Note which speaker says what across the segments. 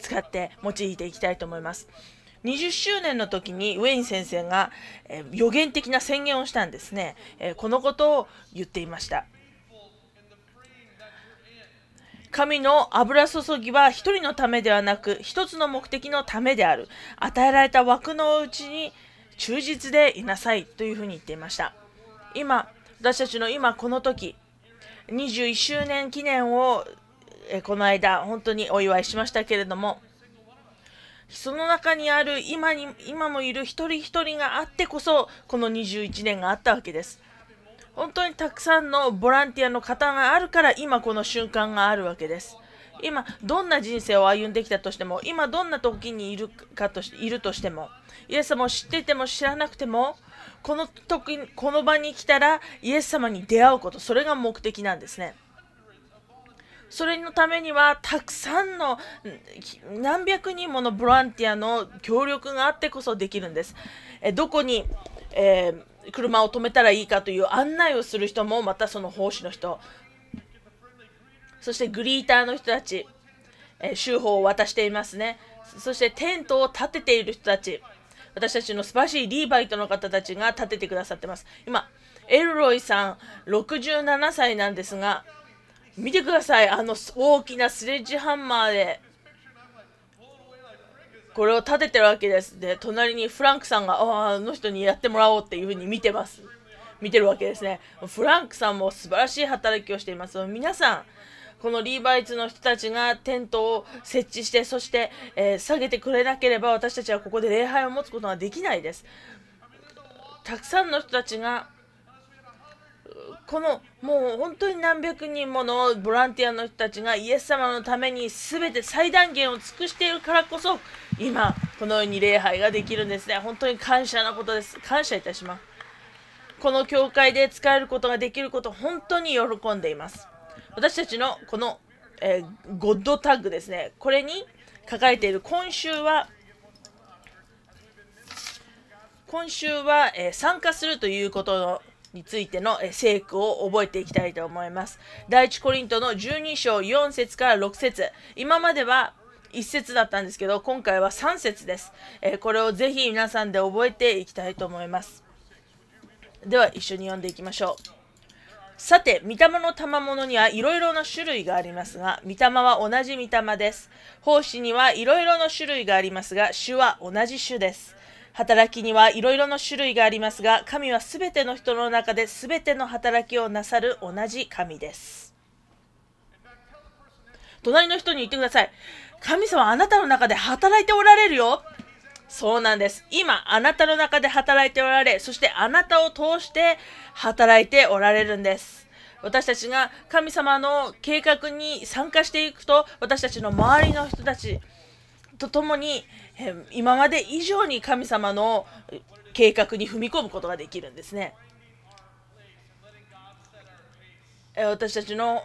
Speaker 1: 使って用いていきたいと思います。20周年の時にウェイン先生が、えー、予言的な宣言をしたんですね、えー、このことを言っていました。神の油注ぎは一人のためではなく一つの目的のためである与えられた枠のうちに忠実でいなさいというふうに言っていました今私たちの今この時21周年記念を、えこの間本当にお祝いしましたけれどもその中にある今に今もいる一人一人があってこそこの21年があったわけです本当にたくさんのボランティアの方があるから今この瞬間があるわけです今どんな人生を歩んできたとしても今どんな時にいるかといるとしてもイエス様を知っていても知らなくてもこの時この場に来たらイエス様に出会うことそれが目的なんですねそれのためにはたくさんの何百人ものボランティアの協力があってこそできるんですえどこに、えー、車を止めたらいいかという案内をする人もまたその奉仕の人そしてグリーターの人たち、えー、州法を渡していますねそしてテントを建てている人たち私たちの素晴らしいリーバイトの方たちが立ててくださってます。今、エルロイさん、67歳なんですが、見てください、あの大きなスレッジハンマーで、これを立ててるわけです。で、隣にフランクさんが、ああの人にやってもらおうっていうふうに見てます。見てるわけですね。フランクさんも素晴らしい働きをしています。皆さん、このリーバイツの人たちがテントを設置して、そして、えー、下げてくれなければ私たちはここで礼拝を持つことはできないです。たくさんの人たちがこのもう本当に何百人ものボランティアの人たちがイエス様のために全て最大限を尽くしているからこそ今このように礼拝ができるんですね本当に感謝なことです感謝いたしますこの教会で使えることができること本当に喜んでいます私たちのこの、えー、ゴッドタッグですね、これに書かれている今週は、今週は、えー、参加するということのについての聖句を覚えていきたいと思います。第一コリントの12章4節から6節今までは1節だったんですけど、今回は3節です。えー、これをぜひ皆さんで覚えていきたいと思います。では一緒に読んでいきましょう。さて、御霊の賜物にはいろいろな種類がありますが、御霊は同じ御霊です。奉仕にはいろいろな種類がありますが、主は同じ種です。働きにはいろいろな種類がありますが、神はすべての人の中ですべての働きをなさる同じ神です。隣の人に言ってください。神様あなたの中で働いておられるよ。そうなんです。今、あなたの中で働いておられ、そしてあなたを通して働いておられるんです。私たちが神様の計画に参加していくと、私たちの周りの人たちと共に、え今まで以上に神様の計画に踏み込むことができるんですね。私たちの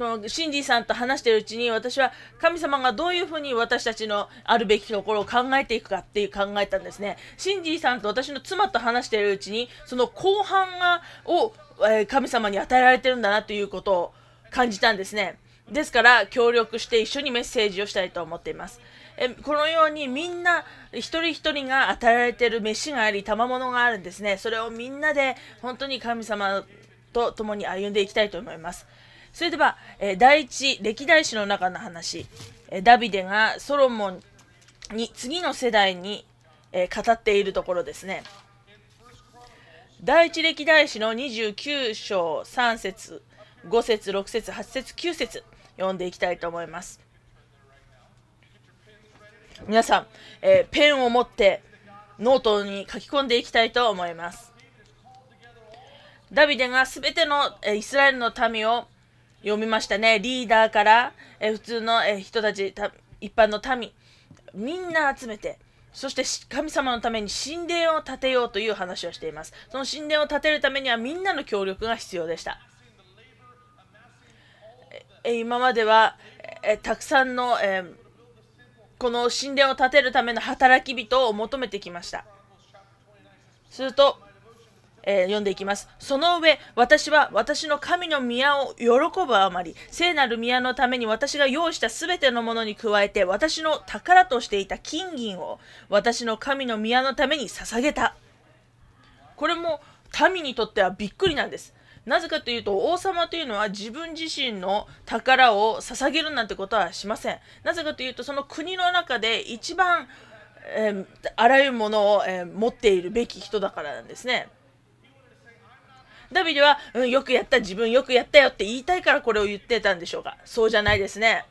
Speaker 1: そのシンジさんと話してるうちに私は神様がどういうふうに私たちのあるべきところを考えていくかっていう考えたんですねシンジさんと私の妻と話しているうちにその後半がを、え神様に与えられてるんだなということを感じたんですねですから協力して一緒にメッセージをしたいと思っていますえこのようにみんな一人一人が与えられてる飯があり賜物があるんですねそれをみんなで本当に神様と共に歩んでいきたいと思いますそれでは、えー、第一歴代史の中の話、えー、ダビデがソロモンに次の世代に、えー、語っているところですね第一歴代史の29章3節5節6節8節9節読んでいきたいと思います皆さん、えペンを持ってノートに書き込んでいきたいと思いますダビデがすべてのイスラエルの民を読みましたね。リーダーから、え普通の、え人たち一般の民、みんな集めて、そして神様のために神殿を建てようという話をしています。その神殿を建てるためにはみんなの協力が必要でした。え今までは、えたくさんの、えこの神殿を建てるための働き人を求めてきました。すると、えー、読んでいきます。その上、私は私の神の宮を喜ぶあまり、聖なる宮のために私が用意したすべてのものに加えて、私の宝としていた金銀を私の神の宮のために捧げた。これも民にとってはびっくりなんです。なぜかというと王様というのは自分自身の宝を捧げるなんてことはしません。なぜかというとその国の中で一番、えー、あらゆるものを、えー、持っているべき人だからなんですね。ダビデは、うん、よくやった、自分よくやったよって言いたいからこれを言ってたんでしょうか。そうじゃないですね。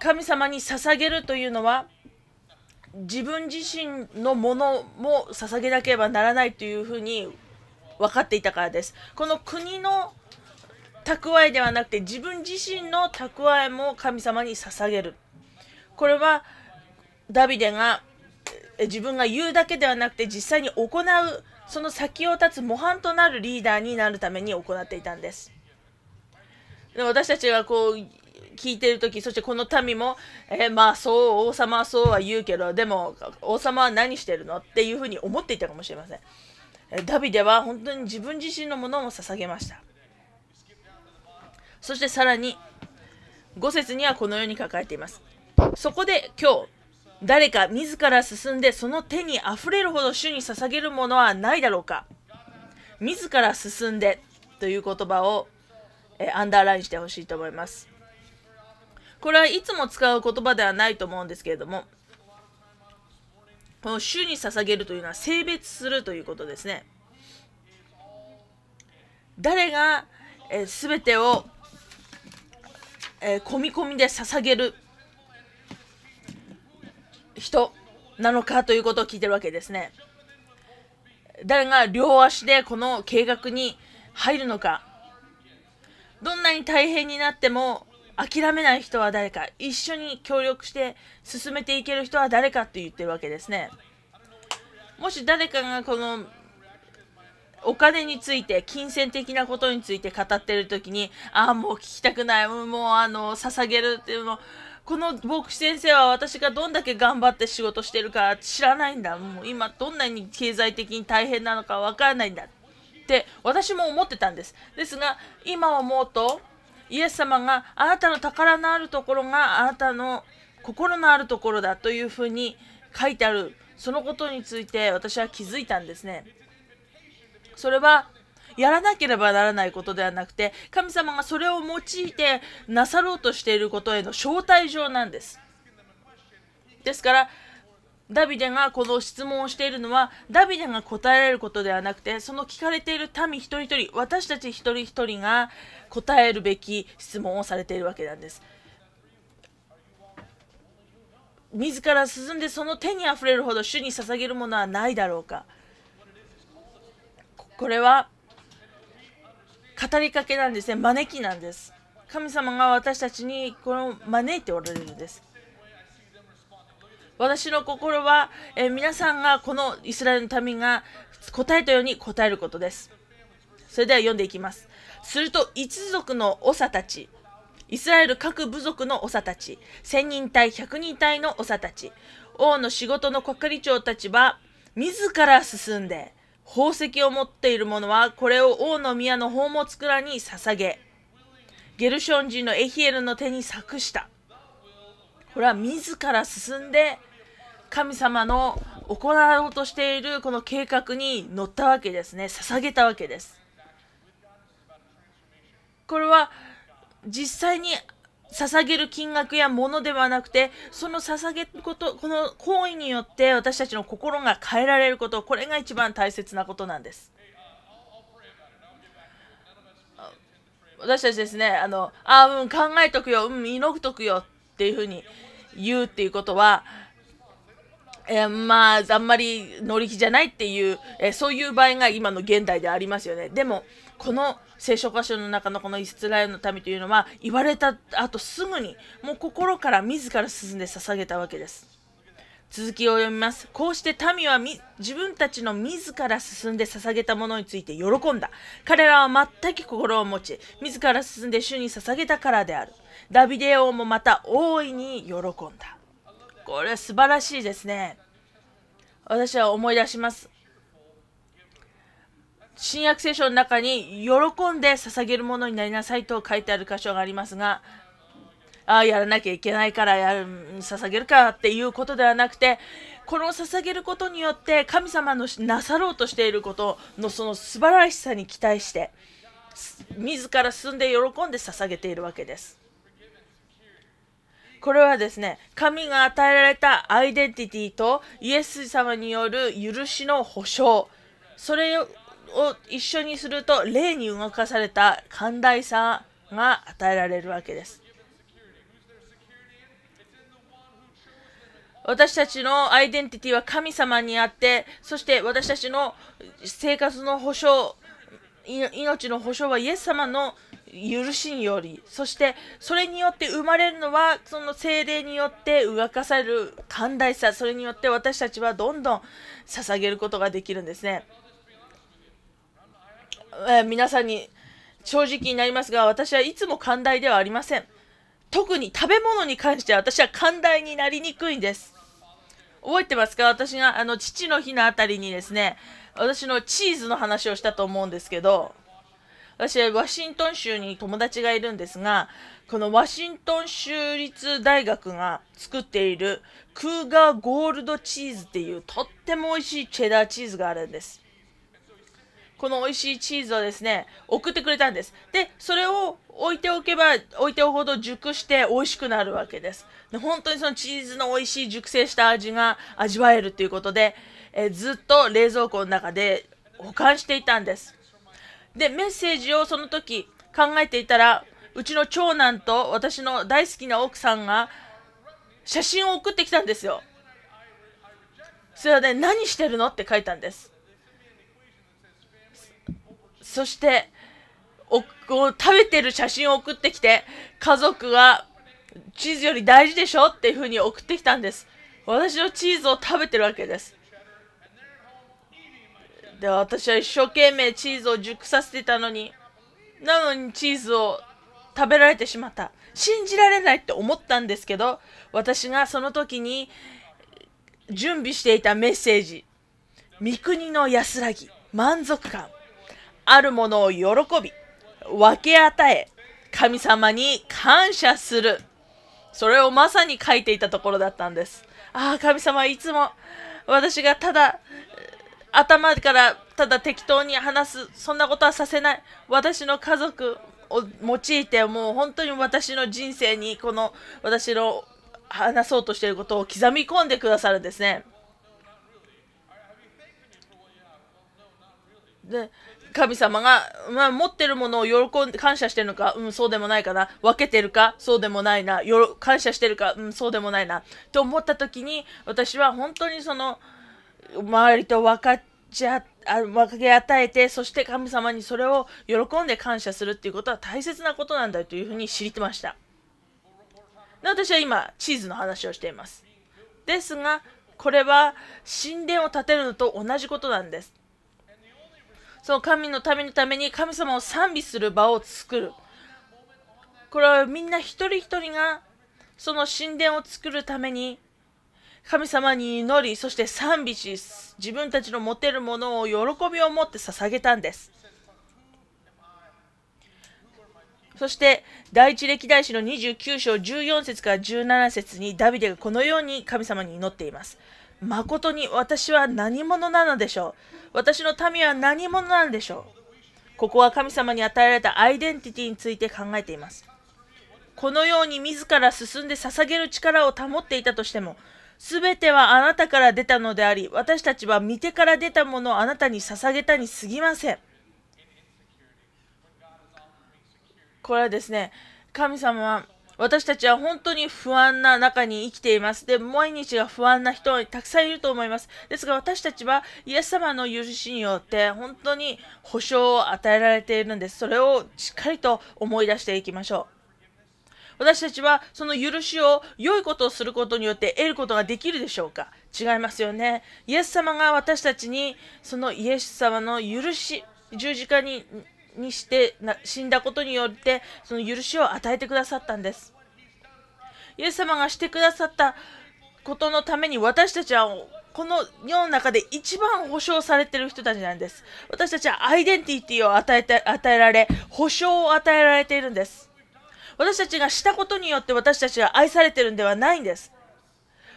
Speaker 1: 神様に捧げるというのは、自分自身のものも捧げなければならないというふうに分かっていたからです。この国の蓄えではなくて自分自身の蓄えも神様に捧げる。これはダビデが自分が言うだけではなくて実際に行うその先を立つ模範となるリーダーになるために行っていたんです。で私たちがこう聞いてる時そしてこの民も「えー、まあそう王様はそうは言うけどでも王様は何してるの?」っていうふうに思っていたかもしれません。ダビデは本当に自分自身のものを捧げました。そしてさらに5節にはこのように書かれています。そこで今日誰か自ら進んでその手にあふれるほど主に捧げるものはないだろうか自ら進んでという言葉を、えアンダーラインしてほしいと思います。これはいつも使う言葉ではないと思うんですけれども、この主に捧げるというのは性別するということですね。誰が、えー、全てを、え込み込みで捧げる人なのかということを聞いてるわけですね。誰が両足でこの計画に入るのか。どんなに大変になっても諦めない人は誰か。一緒に協力して進めていける人は誰かと言ってるわけですね。もし誰かがこのお金について、金銭的なことについて語ってる時に、ああ、もう聞きたくない、もうあの、捧げるっていうの、この牧師先生は私がどんだけ頑張って仕事してるか知らないんだ。もう今どんなに経済的に大変なのかわからないんだって私も思ってたんです。ですが今思うとイエス様があなたの宝のあるところがあなたの心のあるところだというふうに書いてあるそのことについて私は気づいたんですね。それはやらなければならないことではなくて神様がそれを用いてなさろうとしていることへの招待状なんですですからダビデがこの質問をしているのはダビデが答えられることではなくてその聞かれている民一人一人私たち一人一人が答えるべき質問をされているわけなんです自ら進んでその手にあふれるほど主に捧げるものはないだろうかこれは語りかけなんですね招きなんです神様が私たちにこの招いておられるんです私の心は、え皆さんがこのイスラエルの民が答えたように答えることですそれでは読んでいきますすると一族の長たちイスラエル各部族の長たち1000人隊100人隊の長たち王の仕事の係長たちは自ら進んで宝石を持っている者はこれを王の宮の宝物蔵に捧げゲルション人のエヒエルの手に託したこれは自ら進んで神様の行おうとしているこの計画に乗ったわけですね捧げたわけですこれは実際に捧げる金額やものではなくて、その捧げること、この行為によって私たちの心が変えられること、これが一番大切なことなんです。私たちですね、あの、あうん、考えとくよ、うん、祈っとくよっていうふうに言うっていうことは、えー、まあ、あんまり乗り気じゃないっていう、えー、そういう場合が今の現代でありますよね。でも、この聖書箇所の中のこのイスラエルの民というのは、言われた後すぐに、もう心から自ら進んで捧げたわけです。続きを読みます。こうして民は自分たちの自ら進んで捧げたものについて喜んだ。彼らは全く心を持ち、自ら進んで主に捧げたからである。ダビデ王もまた大いに喜んだ。これ素晴らしいですね。私は思い出します。新約聖書の中に、喜んで捧げるものになりなさいと書いてある箇所がありますが、ああ、やらなきゃいけないからやる、捧げるかっていうことではなくて、この捧げることによって、神様のなさろうとしていることのその素晴らしさに期待して、自ら進んで喜んで捧げているわけです。これはですね、神が与えられたアイデンティティとイエス様による許しの保証。それを一緒にすると、霊に動かされた寛大さが与えられるわけです。私たちのアイデンティティは神様にあって、そして私たちの生活の保障、命の保証はイエス様の許しによりそしてそれによって生まれるのはその精霊によって動かされる寛大さそれによって私たちはどんどん捧げることができるんですね、えー、皆さんに正直になりますが私はいつも寛大ではありません特に食べ物に関しては私は寛大になりにくいんです覚えてますか私があの父の日のあたりにですね私のチーズの話をしたと思うんですけど私はワシントン州に友達がいるんですが、このワシントン州立大学が作っているクーガーゴールドチーズっていうとっても美味しいチェダーチーズがあるんです。この美味しいチーズをですね、送ってくれたんです。で、それを置いておけば、置いておくほど熟して美味しくなるわけです。で本当にそのチーズの美味しい熟成した味が味わえるということで、えずっと冷蔵庫の中で保管していたんです。でメッセージをその時考えていたらうちの長男と私の大好きな奥さんが写真を送ってきたんですよそれはね何してるのって書いたんですそしておこう食べてる写真を送ってきて家族がチーズより大事でしょっていうふうに送ってきたんです私のチーズを食べてるわけですで私は一生懸命チーズを熟させてたのになのにチーズを食べられてしまった信じられないって思ったんですけど私がその時に準備していたメッセージ「三国の安らぎ満足感あるものを喜び分け与え神様に感謝する」それをまさに書いていたところだったんですああ神様いつも私がただ頭からただ適当に話すそんなことはさせない私の家族を用いてもう本当に私の人生にこの私の話そうとしていることを刻み込んでくださるんですね。で神様が、まあ、持ってるものを喜んで感謝してるのか、うん、そうでもないかな分けてるかそうでもないなよ感謝してるか、うん、そうでもないなと思った時に私は本当にその周りと分かっちゃあ分け与えてそして神様にそれを喜んで感謝するっていうことは大切なことなんだというふうに知りてましたで私は今チーズの話をしていますですがこれは神殿を建てるのと同じことなんですその神のためのために神様を賛美する場を作るこれはみんな一人一人がその神殿を作るために神様に祈り、そして賛美し、自分たちの持てるものを喜びを持って捧げたんです。そして第一歴代史の29章14節から17節にダビデがこのように神様に祈っています。誠に私は何者なのでしょう私の民は何者なんでしょうここは神様に与えられたアイデンティティについて考えています。このように自ら進んで捧げる力を保っていたとしても、すべてはあなたから出たのであり、私たちは見てから出たものをあなたに捧げたにすぎません。これはですね、神様は私たちは本当に不安な中に生きています。で、毎日が不安な人はたくさんいると思います。ですが私たちはイエス様の許しによって本当に保証を与えられているんです。それをしっかりと思い出していきましょう。私たちはその許しを良いことをすることによって得ることができるでしょうか違いますよね。イエス様が私たちにそのイエス様の許し、十字架ににして死んだことによってその許しを与えてくださったんです。イエス様がしてくださったことのために私たちはこの世の中で一番保証されてる人たちなんです。私たちはアイデンティティを与えて与えられ、保証を与えられているんです。私たちがしたことによって私たちは愛されてるんではないんです。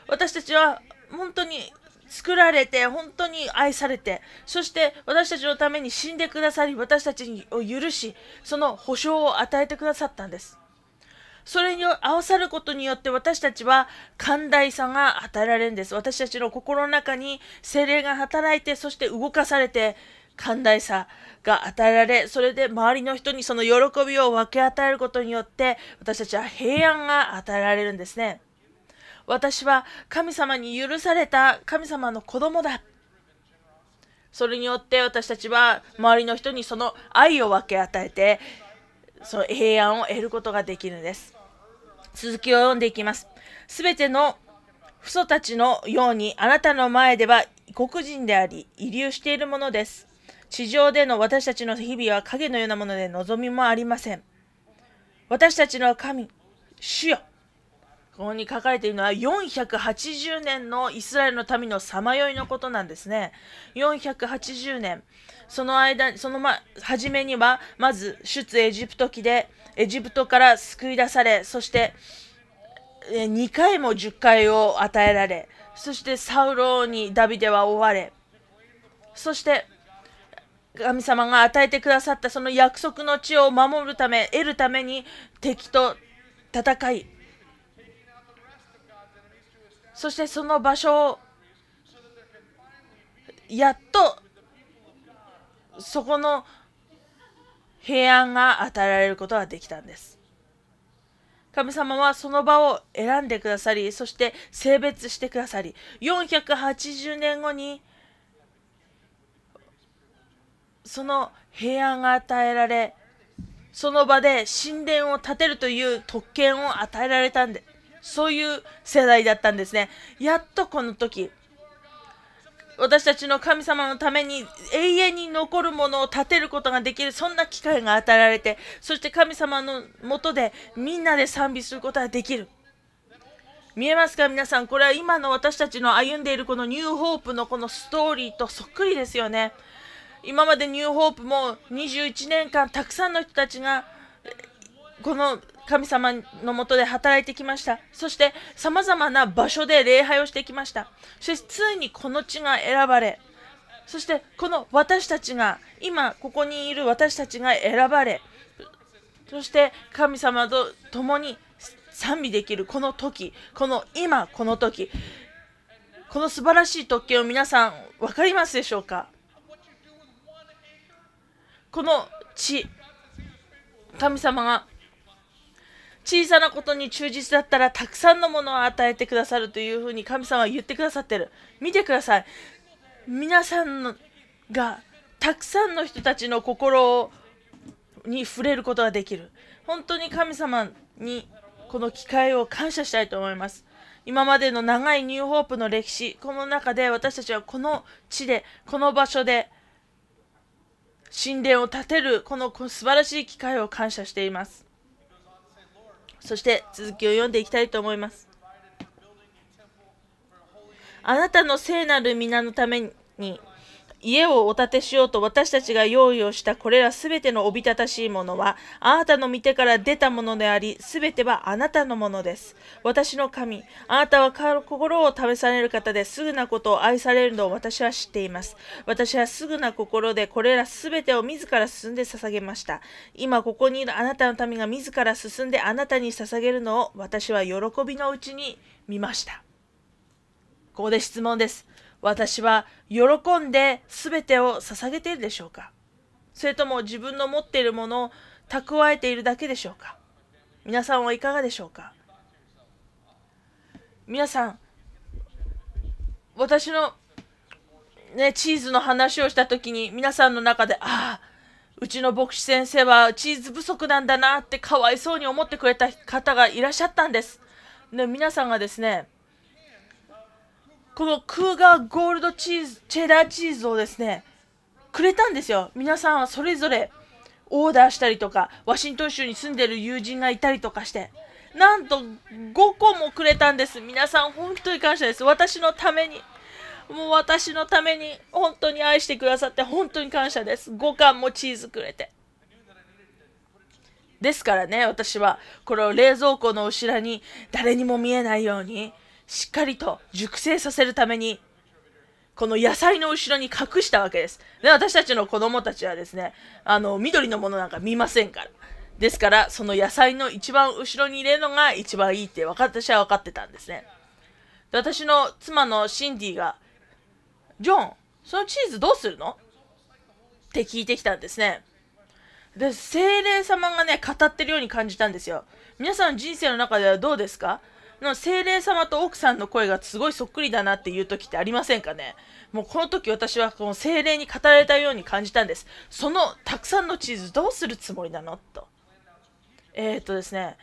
Speaker 1: 私たちは本当に作られて、本当に愛されて、そして私たちのために死んでくださり、私たちを許し、その保証を与えてくださったんです。それに合わさることによって私たちは寛大さが与えられるんです。私たちの心の中に精霊が働いて、そして動かされて、寛大さが与えられ、それで周りの人にその喜びを分け与えることによって、私たちは平安が与えられるんですね。私は神様に許された神様の子供だ。それによって私たちは周りの人にその愛を分け与えて、その平安を得ることができるんです。続きを読んでいきます。すべての父祖たちのようにあなたの前では異国人であり、遺留しているものです。地上での私たちの日々は影のようなもので望みもありません。私たちの神、主よ。ここに書かれているのは480年のイスラエルの民のさまよいのことなんですね。480年。その間、そのま、初めには、まず出エジプト記で、エジプトから救い出され、そして、2回も10回を与えられ、そしてサウロにダビデは追われ、そして、神様が与えてくださったその約束の地を守るため、得るために敵と戦い、そしてその場所をやっとそこの平安が与えられることができたんです。神様はその場を選んでくださり、そして性別してくださり、480年後にその平安が与えられその場で神殿を建てるという特権を与えられたんでそういう世代だったんですねやっとこの時私たちの神様のために永遠に残るものを建てることができるそんな機会が与えられてそして神様のもとでみんなで賛美することができる見えますか皆さんこれは今の私たちの歩んでいるこのニューホープのこのストーリーとそっくりですよね今までニューホープも21年間たくさんの人たちがこの神様のもとで働いてきましたそしてさまざまな場所で礼拝をしてきましたそしてついにこの地が選ばれそしてこの私たちが今ここにいる私たちが選ばれそして神様と共に賛美できるこの時この今この時この素晴らしい特権を皆さん分かりますでしょうかこの地神様が小さなことに忠実だったらたくさんのものを与えてくださるというふうに神様は言ってくださってる見てください皆さんがたくさんの人たちの心に触れることができる本当に神様にこの機会を感謝したいと思います今までの長いニューホープの歴史この中で私たちはこの地でこの場所で神殿を建てるこの素晴らしい機会を感謝していますそして続きを読んでいきたいと思いますあなたの聖なる皆のために家をお建てしようと私たちが用意をしたこれらすべてのおびただしいものは、あなたの見てから出たものであり、すべてはあなたのものです。私の神、あなたは心を試される方ですぐなことを愛されるのを私は知っています。私はすぐな心でこれらすべてを自ら進んで捧げました。今ここにいるあなたの民が自ら進んであなたに捧げるのを私は喜びのうちに見ました。ここで質問です。私は喜んで全てを捧げているでしょうかそれとも自分の持っているものを蓄えているだけでしょうか皆さんはいかがでしょうか皆さん私の、ね、チーズの話をした時に皆さんの中でああうちの牧師先生はチーズ不足なんだなってかわいそうに思ってくれた方がいらっしゃったんです。で皆さんがですねこのクーガーゴールドチーズ、チェダーチーズをですね、くれたんですよ。皆さんはそれぞれオーダーしたりとか、ワシントン州に住んでる友人がいたりとかして、なんと5個もくれたんです。皆さん本当に感謝です。私のために。もう私のために本当に愛してくださって本当に感謝です。5巻もチーズくれて。ですからね、私はこれを冷蔵庫の後ろに誰にも見えないようにしっかりと熟成させるためにこの野菜の後ろに隠したわけです。で私たちの子供たちはですねあの緑のものなんか見ませんから。ですからその野菜の一番後ろに入れるのが一番いいって分か私は分かってたんですね。で私の妻のシンディが「ジョンそのチーズどうするの?」って聞いてきたんですね。で精霊様がね語ってるように感じたんですよ。皆さん人生の中ではどうですかの精霊様と奥さんの声がすごいそっくりだなっていう時ってありませんかねもうこの時私はこの精霊に語られたように感じたんです。そのたくさんのチーズどうするつもりなのと。えー、っとですね、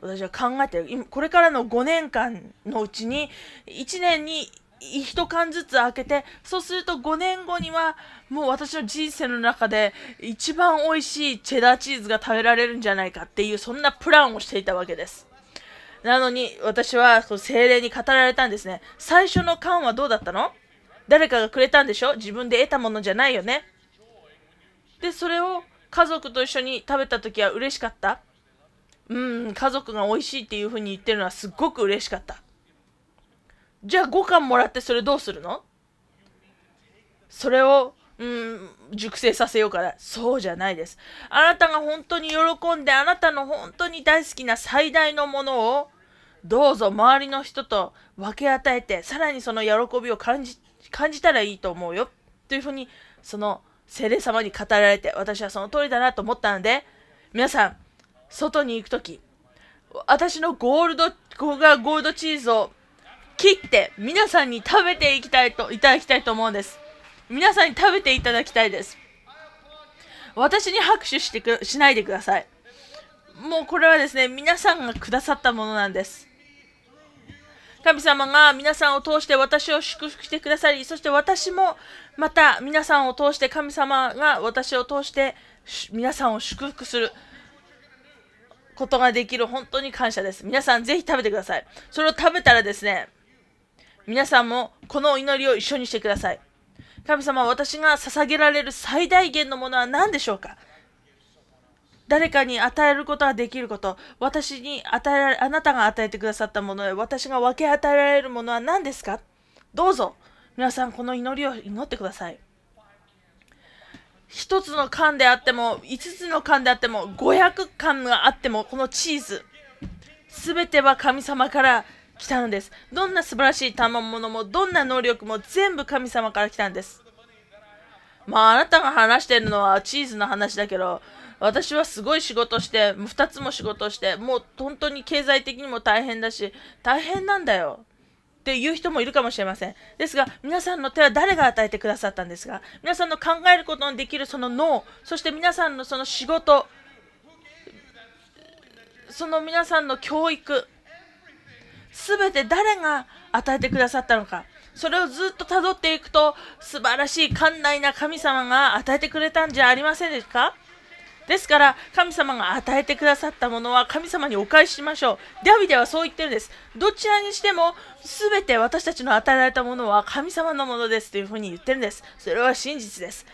Speaker 1: 私は考えて今これからの5年間のうちに1年に1缶ずつ開けてそうすると5年後にはもう私の人生の中で一番美味しいチェダーチーズが食べられるんじゃないかっていうそんなプランをしていたわけですなのに私はその精霊に語られたんですね。最初の缶はどうだったの誰かがくれたんでしょ自分で得たものじゃないよね。で、それを家族と一緒に食べた時は嬉しかったうん、家族が美味しいっていう風に言ってるのはすっごく嬉しかった。じゃあ5缶もらってそれどうするのそれを、うん、熟成させようから。そうじゃないです。あなたが本当に喜んで、あなたの本当に大好きな最大のものをどうぞ周りの人と分け与えてさらにその喜びを感じ感じたらいいと思うよというふうにその精霊様に語られて私はその通りだなと思ったので皆さん外に行く時私のゴールドこがゴールドチーズを切って皆さんに食べていきたいといただきたいと思うんです皆さんに食べていただきたいです私に拍手してくしないでくださいもうこれはですね皆さんがくださったものなんです神様が皆さんを通して私を祝福してくださり、そして私もまた皆さんを通して神様が私を通して皆さんを祝福することができる本当に感謝です。皆さんぜひ食べてください。それを食べたらですね、皆さんもこのお祈りを一緒にしてください。神様、私が捧げられる最大限のものは何でしょうか誰かに与えることができること、私に与えられ、あなたが与えてくださったもので、私が分け与えられるものは何ですかどうぞ、皆さんこの祈りを祈ってください。1つの缶であっても、5つの缶であっても、500缶があっても、このチーズ、全ては神様から来たのです。どんな素晴らしい賜物も、どんな能力も全部神様から来たんです。まあ、あなたが話してるのはチーズの話だけど、私はすごい仕事して、2つも仕事して、もう本当に経済的にも大変だし、大変なんだよ。っていう人もいるかもしれません。ですが、皆さんの手は誰が与えてくださったんですが、皆さんの考えることのできるその脳、そして皆さんのその仕事、その皆さんの教育、すべて誰が与えてくださったのか、それをずっとたどっていくと、素晴らしい寛大な神様が与えてくれたんじゃありませんですかですから神様が与えてくださったものは神様にお返ししましょうダビデはそう言ってるんですどちらにしても全て私たちの与えられたものは神様のものですというふうに言ってるんですそれは真実です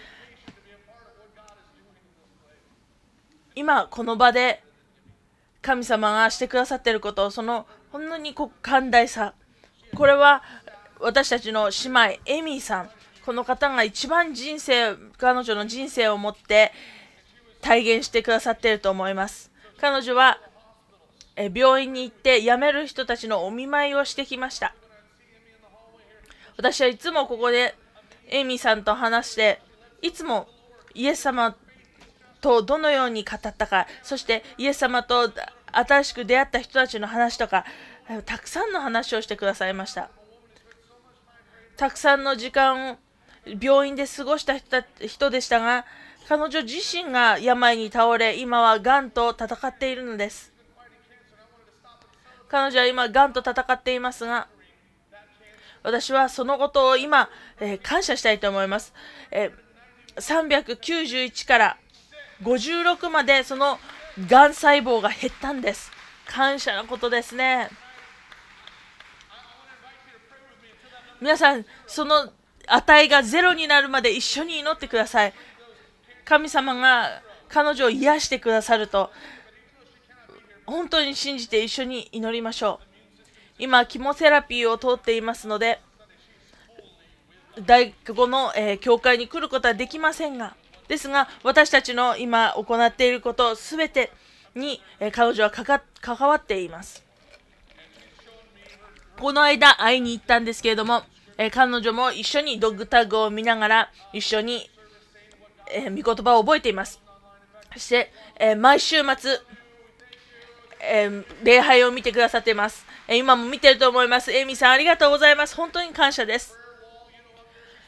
Speaker 1: 今この場で神様がしてくださっていることそのほんのに寛大さこれは私たちの姉妹エミーさんこの方が一番人生彼女の人生をもって体現してくださっていると思います彼女は病院に行って辞める人たちのお見舞いをしてきました私はいつもここでエイミーさんと話していつもイエス様とどのように語ったかそしてイエス様と新しく出会った人たちの話とかたくさんの話をしてくださいましたたくさんの時間を病院で過ごした人でしたが彼女自身が病に倒れ、今はがんと戦っているのです。彼女は今、がんと戦っていますが、私はそのことを今、えー、感謝したいと思います。えー、391から56まで、そのがん細胞が減ったんです。感謝のことですね。皆さん、その値がゼロになるまで一緒に祈ってください。神様が彼女を癒してくださると本当に信じて一緒に祈りましょう今キモセラピーを通っていますので第5の、えー、教会に来ることはできませんがですが私たちの今行っていること全てに、えー、彼女は関わっていますこの間会いに行ったんですけれども、えー、彼女も一緒にドッグタグを見ながら一緒にえー、見言葉を覚えています。そして、えー、毎週末、えー、礼拝を見てくださっています。え今も見てると思います。エイミさん、ありがとうございます。本当に感謝です。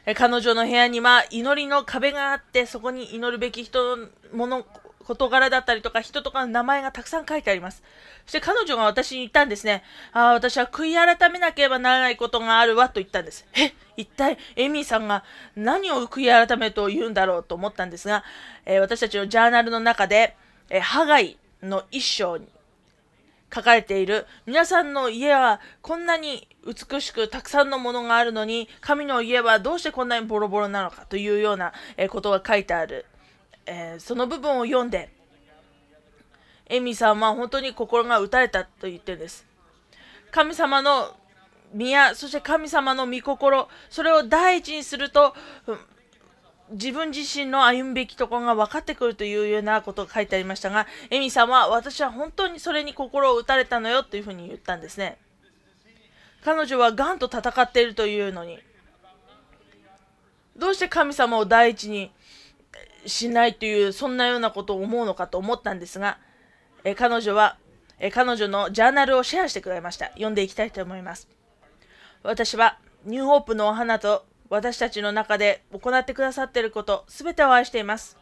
Speaker 1: え彼女の部屋には祈りの壁があって、そこに祈るべき人のもの事柄だったりとか人とかの名前がたくさん書いてあります。そして彼女が私に言ったんですね。ああ、私は悔い改めなければならないことがあるわと言ったんです。え、一体エミーさんが何を悔い改めと言うんだろうと思ったんですが、えー、私たちのジャーナルの中で、えー、ハガイの一章に書かれている皆さんの家はこんなに美しくたくさんのものがあるのに神の家はどうしてこんなにボロボロなのかというようなことが書いてあるえー、その部分を読んでエミさんは本当に心が打たれたと言ってるんです神様の宮そして神様の御心それを第一にすると、うん自分自身の歩むべきところが分かってくるというようなことが書いてありましたが、エミさんは私は本当にそれに心を打たれたのよというふうに言ったんですね。彼女はがんと戦っているというのに、どうして神様を第一に、しないというそんなようなことを思うのかと思ったんですが、え彼女は、え彼女のジャーナルをシェアしてくれました読んでいきたいと思います私はニューホープのお花と私たちの中で行ってくださっていること全てを愛しています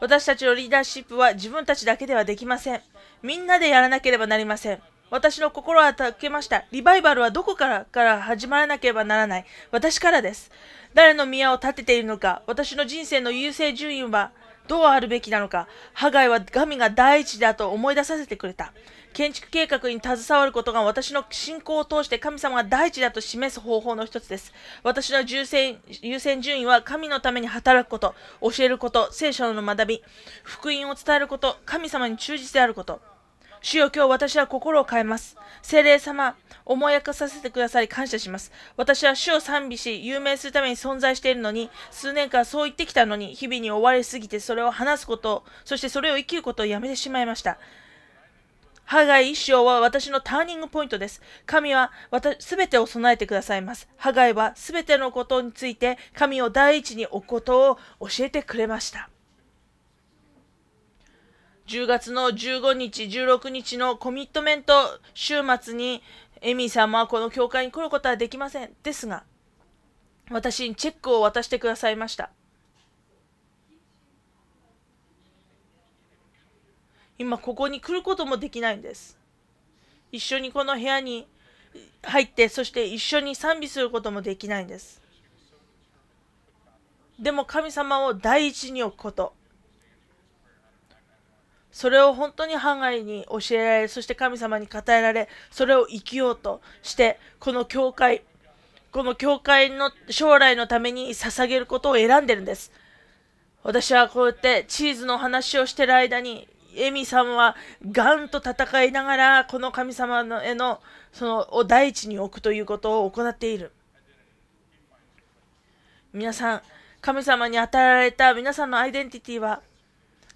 Speaker 1: 私たちのリーダーシップは自分たちだけではできませんみんなでやらなければなりません私の心は解けました。リバイバルはどこからから始まらなければならない。私からです。誰の宮を建てているのか、私の人生の優勢順位はどうあるべきなのか、ハガイは神が第一だと思い出させてくれた。建築計画に携わることが私の信仰を通して神様が第一だと示す方法の一つです。私の優先優先順位は神のために働くこと、教えること、聖書の学び、福音を伝えること、神様に忠実であること。主よ今日私は心を変えます。精霊様、思い明かさせてくださり感謝します。私は主を賛美し、有名するために存在しているのに、数年間そう言ってきたのに、日々に追われすぎてそれを話すことを、そしてそれを生きることをやめてしまいました。ハガイ一章は私のターニングポイントです。神はすべてを備えてくださいます。ハガイはすべてのことについて神を第一に置くことを教えてくれました。10月の15日、16日のコミットメント週末に、エミーさんはこの教会に来ることはできません。ですが、私にチェックを渡してくださいました。今ここに来ることもできないんです。一緒にこの部屋に入って、そして一緒に賛美することもできないんです。でも神様を第一に置くこと。それを本当にハンガイに教えられ、そして神様に語えられ、それを生きようとして、この教会、この教会の将来のために捧げることを選んでるんです。私はこうやってチーズの話をしてる間に、エミさんはがんと戦いながら、この神様のへの、その、を第一に置くということを行っている。皆さん、神様に与えられた皆さんのアイデンティティは、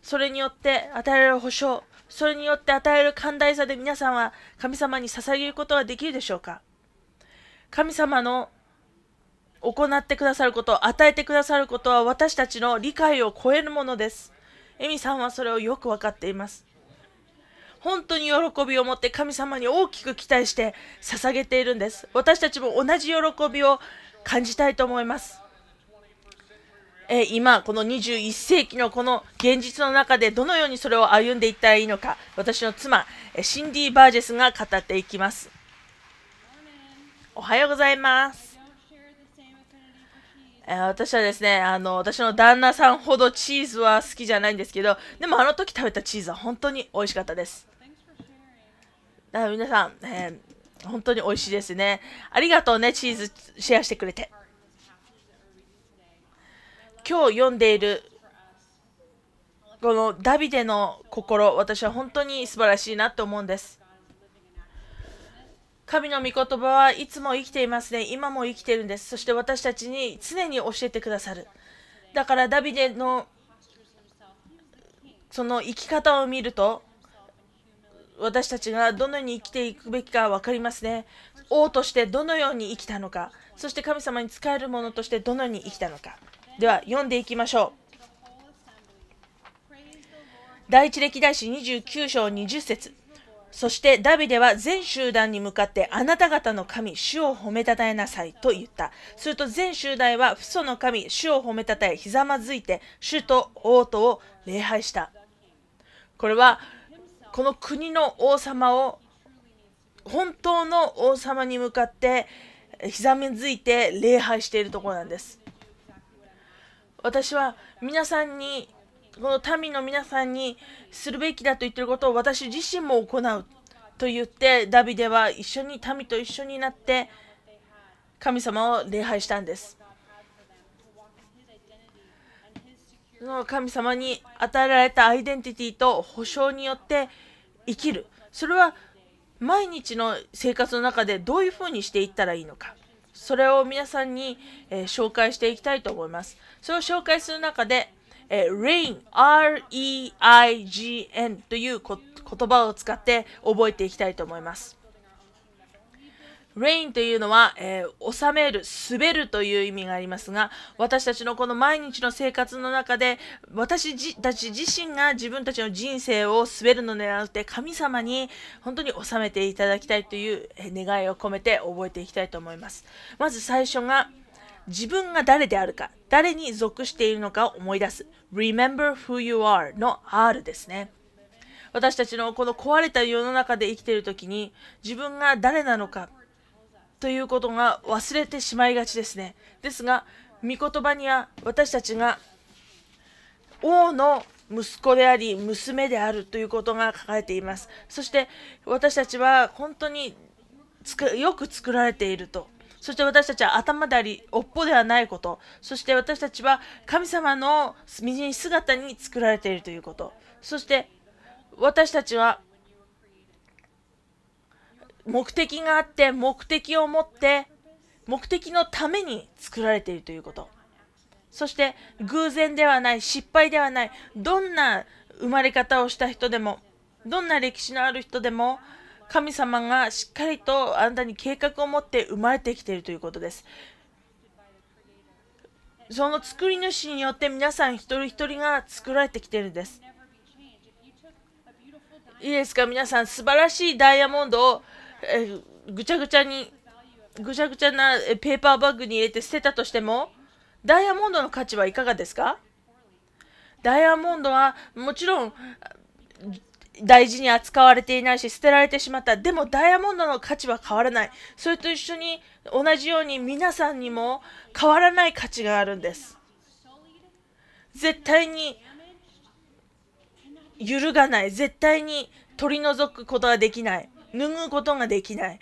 Speaker 1: それによって与えられる保証、それによって与える寛大さで皆さんは神様に捧げることはできるでしょうか神様の行ってくださること、与えてくださることは私たちの理解を超えるものです。エミさんはそれをよく分かっています。本当に喜びを持って神様に大きく期待して捧げているんです。私たちも同じ喜びを感じたいと思います。えー、今、この21世紀のこの現実の中でどのようにそれを歩んでいったらいいのか、私の妻、シンディ・バージェスが語っていきます。おはようございます。え私はですねあの私の旦那さんほどチーズは好きじゃないんですけどでもあの時食べたチーズは本当に美味しかったですだから皆さん、えー、本当に美味しいですねありがとうねチーズシェアしてくれて今日読んでいるこのダビデの心私は本当に素晴らしいなと思うんです神の御言葉はいつも生きていますね今も生きてるんですそして私たちに常に教えてくださるだからダビデのその生き方を見ると私たちがどのように生きていくべきか分かりますね王としてどのように生きたのかそして神様に仕えるものとしてどのように生きたのかでは読んでいきましょう第一歴代史29章20節そしてダビデは全集団に向かってあなた方の神、主を褒めたたえなさいと言った。すると全集団は父祖の神、主を褒めたたえ、ひざまずいて、主と王とを礼拝した。これは、この国の王様を、本当の王様に向かって、ひざまずいて礼拝しているところなんです。私は皆さんにこの民の皆さんにするべきだと言っていることを私自身も行うと言ってダビデは一緒に民と一緒になって神様を礼拝したんですの神様に与えられたアイデンティティと保証によって生きるそれは毎日の生活の中でどういうふうにしていったらいいのかそれを皆さんに、えー、紹介していきたいと思います。それを紹介する中で、えー、rain, R-E-I-G-N という言葉を使って覚えていきたいと思います。レインというのは、えー、収める、滑るという意味がありますが、私たちのこの毎日の生活の中で、私たち自身が自分たちの人生を滑るのではなくて、神様に本当に収めていただきたいという願いを込めて覚えていきたいと思います。まず最初が、自分が誰であるか、誰に属しているのかを思い出す。Remember who you are の R ですね。私たちのこの壊れた世の中で生きている時に自分が誰なのかということが忘れてしまいがちですね。ですが、御言葉には私たちが王の息子であり娘であるということが書かれています。そして私たちは本当につくよく作られていると。そして私たちは頭であり、尾っぽではないこと。そして私たちは神様の身に姿に作られているということ。そして私たちは目的があって目的を持って目的のために作られているということそして偶然ではない失敗ではないどんな生まれ方をした人でもどんな歴史のある人でも神様がしっかりとあなたに計画を持って生まれてきているということですその作り主によって皆さん一人一人が作られてきているんですいいですか皆さん素晴らしいダイヤモンドをえぐちゃぐちゃにぐちゃぐちゃなペーパーバッグに入れて捨てたとしてもダイヤモンドの価値はいかがですかダイヤモンドはもちろん大事に扱われていないし捨てられてしまったでもダイヤモンドの価値は変わらないそれと一緒に同じように皆さんにも変わらない価値があるんです絶対に揺るがない絶対に取り除くことはできない脱ぐことができない。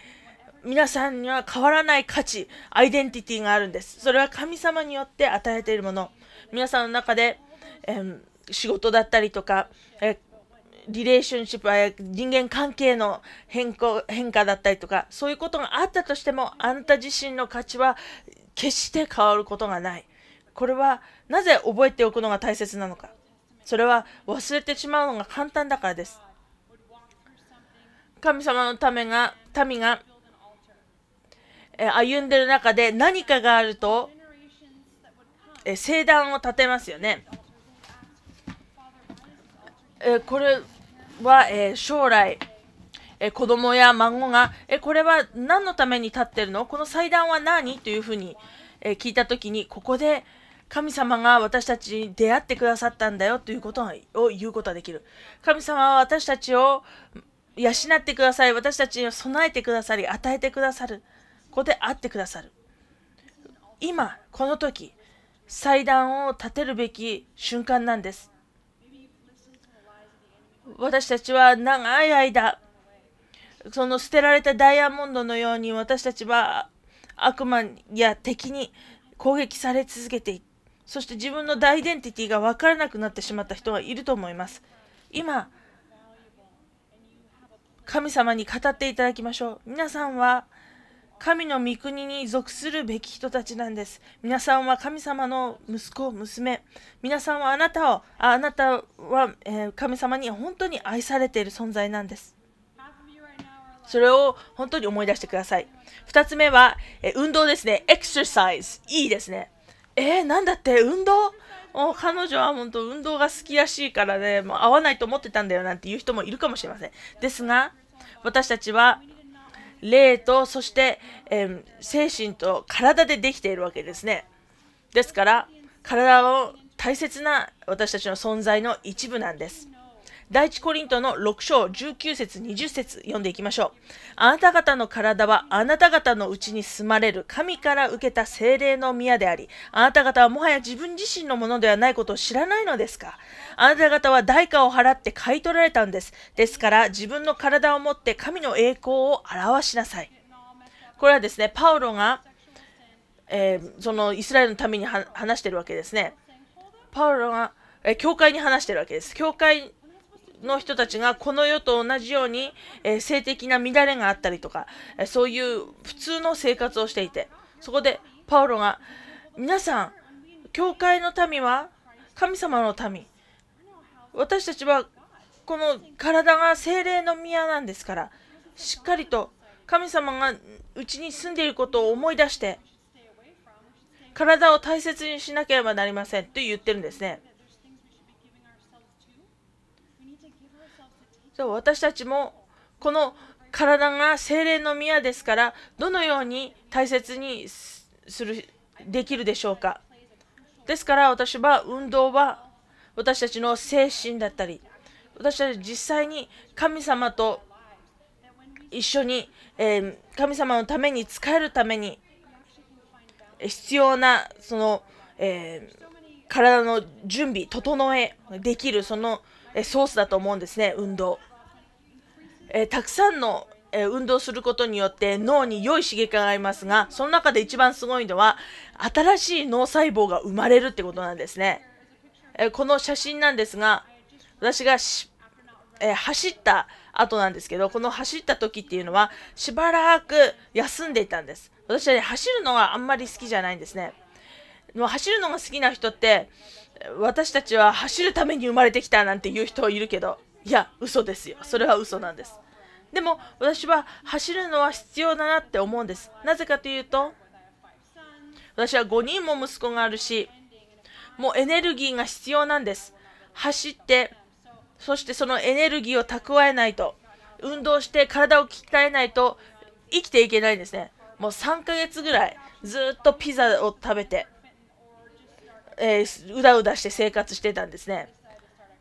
Speaker 1: 皆さんには変わらない価値、アイデンティティがあるんです。それは神様によって与えているもの。皆さんの中で、えー、仕事だったりとか、えリレーションシップ、人間関係の変更変化だったりとか、そういうことがあったとしても、あんた自身の価値は決して変わることがない。これはなぜ覚えておくのが大切なのか。それは忘れてしまうのが簡単だからです。神様のためが、民が、え歩んでる中で何かがあると、え聖壇を立てますよね。えこれは、え将来、え子供や孫が、えこれは何のために立ってるのこの祭壇は何というふうに、え聞いた時に、ここで、神様が私たちに出会ってくださったんだよということを言うことができる。神様は私たちを養ってください。私たちに備えてくださり、与えてくださる。ここで会ってくださる。今、この時、祭壇を立てるべき瞬間なんです。私たちは長い間、その捨てられたダイヤモンドのように私たちは悪魔や敵に攻撃され続けてそして自分のアイデンティティが分からなくなってしまった人がいると思います。今、神様に語っていただきましょう。皆さんは神の御国に属するべき人たちなんです。皆さんは神様の息子、娘。皆さんはあなたを、ああなたは、えー、神様に本当に愛されている存在なんです。それを本当に思い出してください。2つ目は、え運動ですね。エクササイズ。いいですね。えー、なんだって運動もう彼女は本当運動が好きらしいからね、もう合わないと思ってたんだよなんていう人もいるかもしれません。ですが、私たちは霊とそして、えー、精神と体でできているわけですね。ですから体を大切な私たちの存在の一部なんです。第一コリントの6章19節20節読んでいきましょう。あなた方の体はあなた方のうちに住まれる神から受けた精霊の宮であり、あなた方はもはや自分自身のものではないことを知らないのですかあなた方は代価を払って買い取られたんです。ですから自分の体を持って神の栄光を表しなさい。これはですね、パウロが、えー、そのイスラエルのために話してるわけですね。パウロが、えー、教会に話してるわけです。教会の人たちがこの世と同じように、えー、性的な乱れがあったりとか、えー、そういう普通の生活をしていてそこでパウロが皆さん教会の民は神様の民私たちはこの体が精霊の宮なんですからしっかりと神様がうちに住んでいることを思い出して体を大切にしなければなりませんと言ってるんですね。そう私たちもこの体が精霊の宮ですからどのように大切にするできるでしょうかですから私は運動は私たちの精神だったり私たち実際に神様と一緒に、えー、神様のために使えるために必要なその、えー、体の準備整えできるその、えソースだと思うんですね運動えー、たくさんの、えー、運動することによって脳に良い刺激がありますが、その中で一番すごいのは、新しい脳細胞が生まれるってことなんですね。えこの写真なんですが、私がえ走った後なんですけど、この走った時っていうのは、しばらく休んでいたんです。私は、ね、走るのがあんまり好きじゃないんですね。もう走るのが好きな人って、私たちは走るために生まれてきたなんていう人いるけど、いや嘘ですよそれは嘘なんですでも私は走るのは必要だなって思うんですなぜかというと私は5人も息子があるしもうエネルギーが必要なんです走ってそしてそのエネルギーを蓄えないと運動して体を鍛えないと生きていけないんですねもう3ヶ月ぐらいずっとピザを食べて、えー、うだうだして生活してたんですね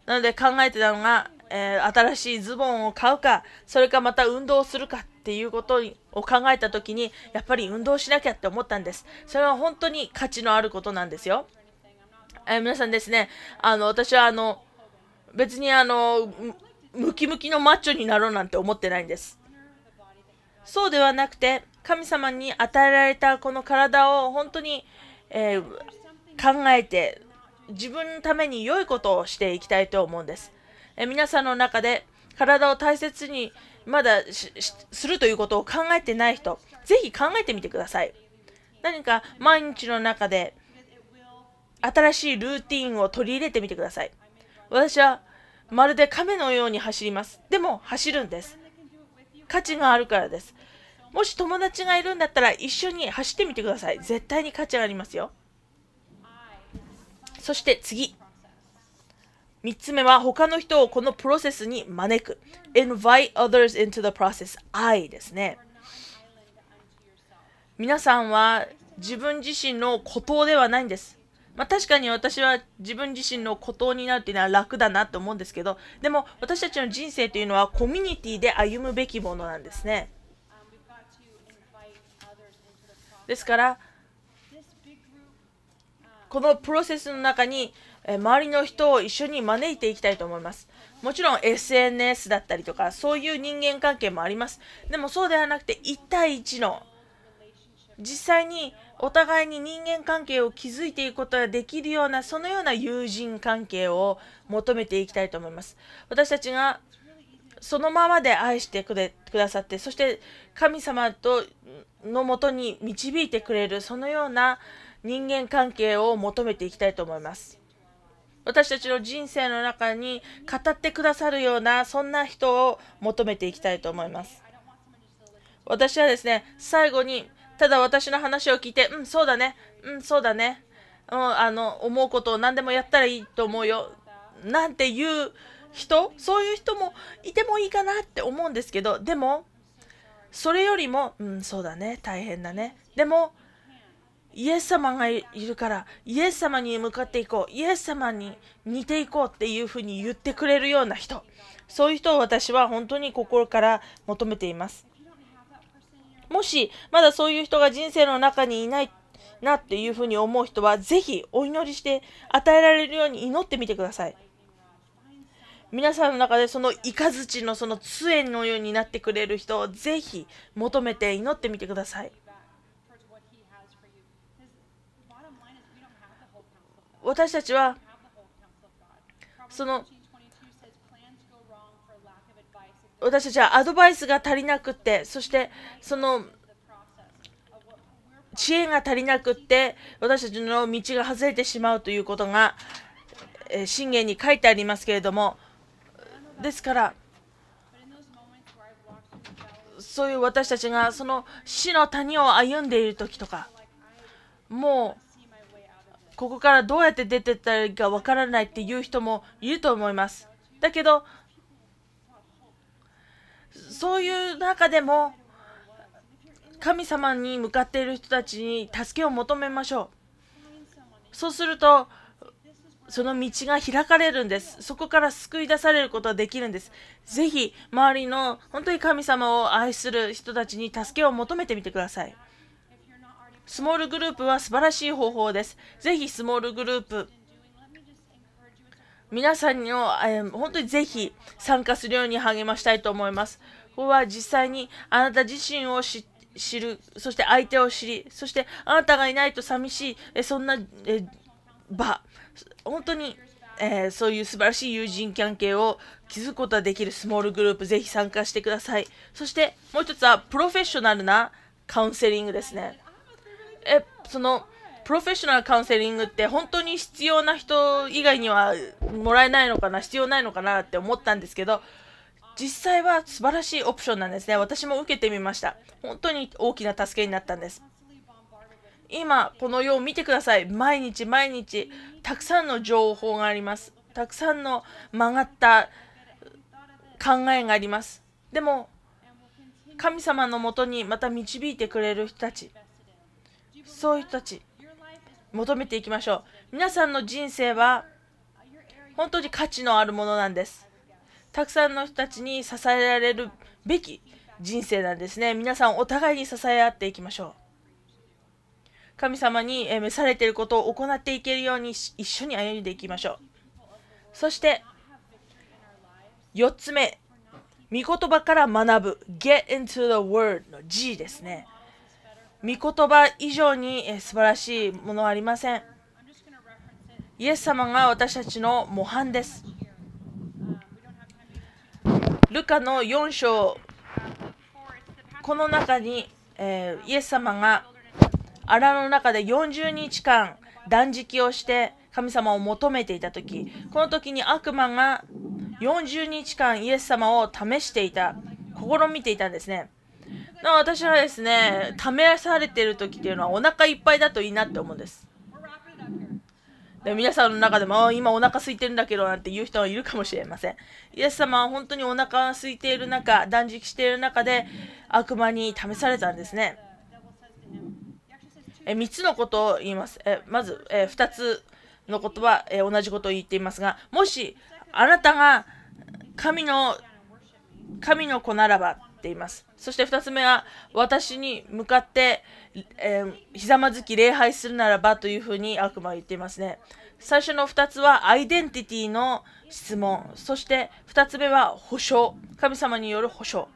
Speaker 1: なので考えてたのがえー、新しいズボンを買うか、それかまた運動するかっていうことを考えた時に、やっぱり運動しなきゃって思ったんです。それは本当に価値のあることなんですよ。えー、皆さんですね、あの、私はあの、別にあの、ムキムキのマッチョになろうなんて思ってないんです。そうではなくて、神様に与えられたこの体を本当に、えー、考えて、自分のために良いことをしていきたいと思うんです。え皆さんの中で体を大切にまだするということを考えてない人、ぜひ考えてみてください。何か毎日の中で新しいルーティンを取り入れてみてください。私はまるで亀のように走ります。でも走るんです。価値があるからです。もし友達がいるんだったら一緒に走ってみてください。絶対に価値がありますよ。そして次。3つ目は他の人をこのプロセスに招く。invite others into the process. 愛ですね。皆さんは自分自身の孤島ではないんです。まあ、確かに私は自分自身の孤島になるっていうのは楽だなと思うんですけど、でも私たちの人生というのはコミュニティで歩むべきものなんですね。ですから、このプロセスの中にえ周りの人を一緒に招いていきたいと思います。もちろん SNS だったりとか、そういう人間関係もあります。でもそうではなくて、1対1の、実際にお互いに人間関係を築いていくことができるような、そのような友人関係を求めていきたいと思います。私たちがそのままで愛してくれくださってそして神様とのもとに導いてくれるそのような人間関係を求めていきたいと思います。私たちの人生の中に語ってくださるようなそんな人を求めていきたいと思います私はですね最後にただ私の話を聞いてうんそうだねうんそうだねうんあの思うことを何でもやったらいいと思うよなんて言う人そういう人もいてもいいかなって思うんですけどでもそれよりもうんそうだね大変だねでもイエス様がいるからイエス様に向かっていこうイエス様に似ていこうっていうふうに言ってくれるような人そういう人を私は本当に心から求めていますもしまだそういう人が人生の中にいないなっていうふうに思う人はぜひお祈りして与えられるように祈ってみてください皆さんの中でその雷のその杖のようになってくれる人をぜひ求めて祈ってみてください。私たちはその私たちはアドバイスが足りなくってそしてその知恵が足りなくって私たちの道が外れてしまうということが信玄に書いてありますけれどもですからそういう私たちがその死の谷を歩んでいる時とかもうここからどうやって出てったらいいかわからないっていう人もいると思います。だけど、そういう中でも、神様に向かっている人たちに助けを求めましょう。そうすると、その道が開かれるんです。そこから救い出されることができるんです。ぜひ、周りの本当に神様を愛する人たちに助けを求めてみてください。スモールグループは素晴らしい方法です。ぜひスモールグループ、皆さんの、えー、本当にぜひ参加するように励ましたいと思います。ここは実際にあなた自身を知る、そして相手を知り、そしてあなたがいないと寂しい、えそんな、え場、本当に、えー、そういう素晴らしい友人関係を築くことができるスモールグループ、ぜひ参加してください。そしてもう一つはプロフェッショナルなカウンセリングですね。えそのプロフェッショナルカウンセリングって本当に必要な人以外にはもらえないのかな必要ないのかなって思ったんですけど実際は素晴らしいオプションなんですね私も受けてみました本当に大きな助けになったんです今この世を見てください毎日毎日たくさんの情報がありますたくさんの曲がった考えがありますでも神様のもとにまた導いてくれる人たちそういう人たち求めていきましょう皆さんの人生は本当に価値のあるものなんですたくさんの人たちに支えられるべき人生なんですね皆さんお互いに支え合っていきましょう神様に召されていることを行っていけるように一緒に歩んでいきましょうそして4つ目御言葉から学ぶ Get into the word の G ですね御言葉以上に素晴らしいものはありません。イエス様が私たちの模範です。ルカの4章、この中に、えー、イエス様が荒の中で40日間断食をして神様を求めていた時この時に悪魔が40日間イエス様を試していた試みていたんですね私はですね、試されてる時っていうのはお腹いっぱいだといいなって思うんです。で皆さんの中でも、今お腹空いてるんだけどなんて言う人はいるかもしれません。イエス様は本当にお腹が空いている中、断食している中で悪魔に試されたんですね。え3つのことを言います。えまず、え2つのことは、え同じことを言っていますが、もしあなたが神の神の子ならばっています。そして2つ目は、私に向かって、えー、ひざまずき礼拝するならばというふうに悪魔は言っていますね。最初の2つは、アイデンティティの質問。そして2つ目は、保証。神様による保証。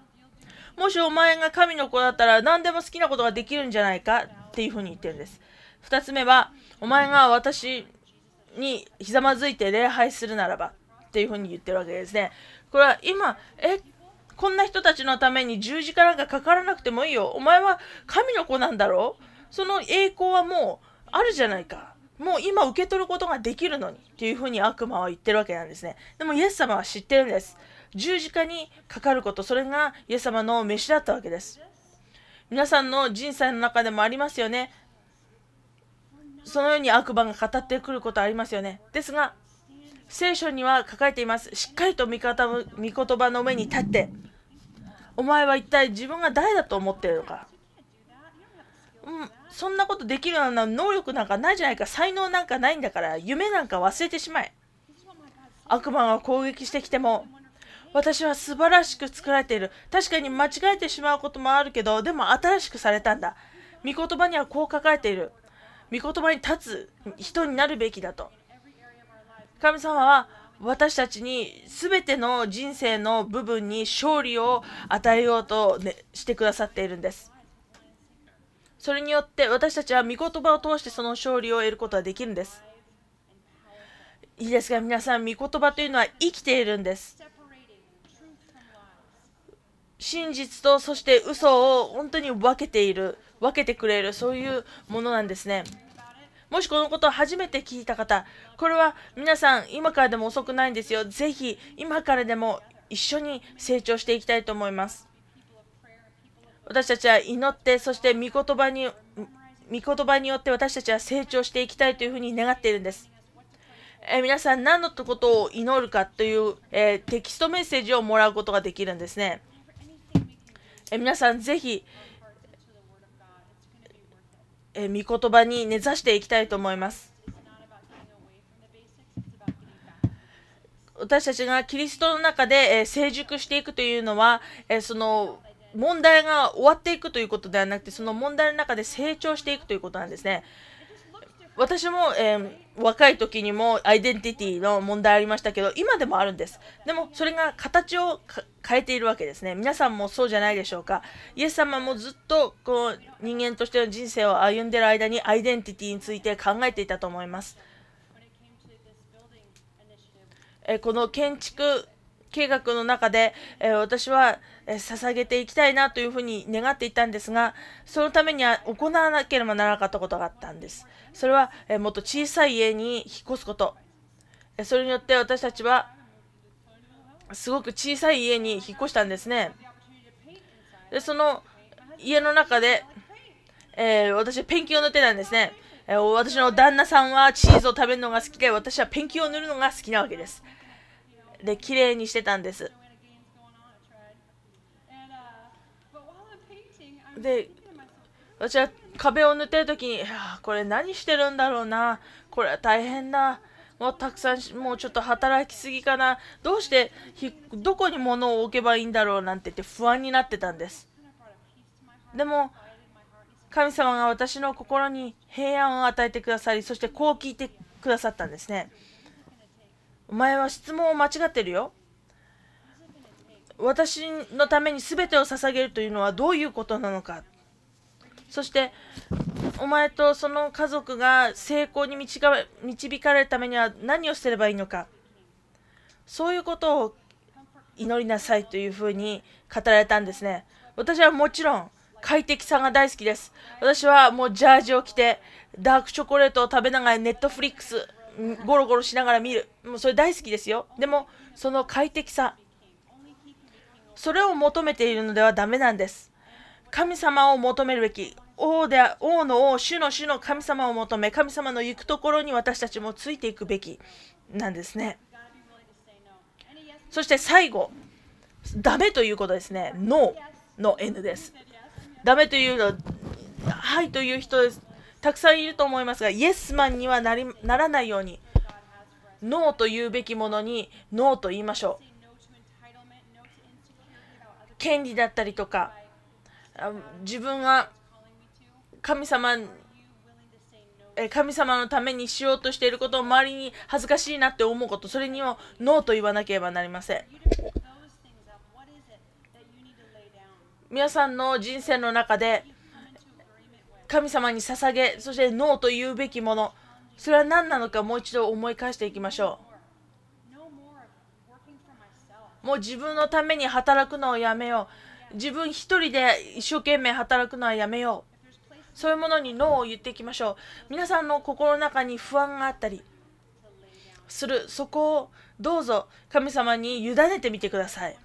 Speaker 1: もしお前が神の子だったら何でも好きなことができるんじゃないかっていうふうに言ってるんです。2つ目は、お前が私にひざまずいて礼拝するならばっていうふうに言ってるわけですね。これは今、え、こんな人たちのために十字架なんかかからなくてもいいよ。お前は神の子なんだろうその栄光はもうあるじゃないか。もう今受け取ることができるのにっていうふうに悪魔は言ってるわけなんですね。でもイエス様は知ってるんです。十字架にかかること、それがイエス様の飯だったわけです。皆さんの人生の中でもありますよね。そのように悪魔が語ってくることありますよね。ですが、聖書には書かれています。しっかりと味方、御言葉の上に立って、お前は一体自分が誰だと思ってるのか。うん、そんなことできるような能力なんかないじゃないか、才能なんかないんだから、夢なんか忘れてしまえ。悪魔が攻撃してきても、私は素晴らしく作られている。確かに間違えてしまうこともあるけど、でも新しくされたんだ。御言葉にはこう書かれている。御言葉に立つ人になるべきだと。神様は私たちに全ての人生の部分に勝利を与えようと、ね、してくださっているんです。それによって私たちは御言葉を通してその勝利を得ることができるんです。いいですが皆さん、御言葉というのは生きているんです。真実とそして嘘を本当に分けている、分けてくれる、そういうものなんですね。もしこのことを初めて聞いた方、これは皆さん今からでも遅くないんですよ。ぜひ今からでも一緒に成長していきたいと思います。私たちは祈って、そして御言葉に御言葉によって私たちは成長していきたいというふうに願っているんです。え皆さん何のことを祈るかという、えー、テキストメッセージをもらうことができるんですね。え皆さんぜひ、え御言葉に根ざしていきたいと思います。私たちがキリストの中で、え成熟していくというのは、えその問題が終わっていくということではなくてその問題の中で成長していくということなんですね。私も、えー、若い時にもアイデンティティの問題ありましたけど、今でもあるんです。でも、それが形を変えているわけですね。皆さんもそうじゃないでしょうか。イエス様もずっと、こう、人間としての人生を歩んでる間に、アイデンティティについて考えていたと思います。えー、この建築計画の中で、えー、私は、えー、捧げていきたいなというふうに願っていたんですが、そのためには行わなければならなかったことがあったんです。それは、えもっと小さい家に引っ越すこと。えそれによって私たちは、すごく小さい家に引っ越したんですね。で、その家の中で、えー、私はペンキを塗ってたんですね。えー、私の旦那さんはチーズを食べるのが好きで、私はペンキを塗るのが好きなわけです。で、綺麗にしてたんです。で、私は壁を塗ってる時に、いやこれ何してるんだろうな。これは大変な。もうたくさん、もうちょっと働きすぎかな。どうして、どこに物を置けばいいんだろうなんて言って不安になってたんです。でも、神様が私の心に平安を与えてくださり、そしてこう聞いてくださったんですね。お前は質問を間違ってるよ。私のために全てを捧げるというのはどういうことなのか。そしてお前とその家族が成功に導かれるためには何をすればいいのかそういうことを祈りなさいというふうに語られたんですね私はもちろん快適さが大好きです私はもうジャージを着てダークチョコレートを食べながらネットフリックスゴロゴロしながら見るもうそれ大好きですよでもその快適さそれを求めているのではダメなんです神様を求めるべき王で王の王主の主の神様を求め神様の行くところに私たちもついていくべきなんですねそして最後ダメということですね NO の N ですダメというのははいという人ですたくさんいると思いますがイエスマンにはなりならないようにノーと言うべきものにノーと言いましょう権利だったりとか自分が神様神様のためにしようとしていることを周りに恥ずかしいなって思うことそれにもノーと言わなければなりません皆さんの人生の中で神様に捧げそしてノーと言うべきものそれは何なのかもう一度思い返していきましょうもう自分のために働くのをやめよう自分一人で一生懸命働くのはやめようそういうものにノーを言っていきましょう皆さんの心の中に不安があったりするそこをどうぞ神様に委ねてみてください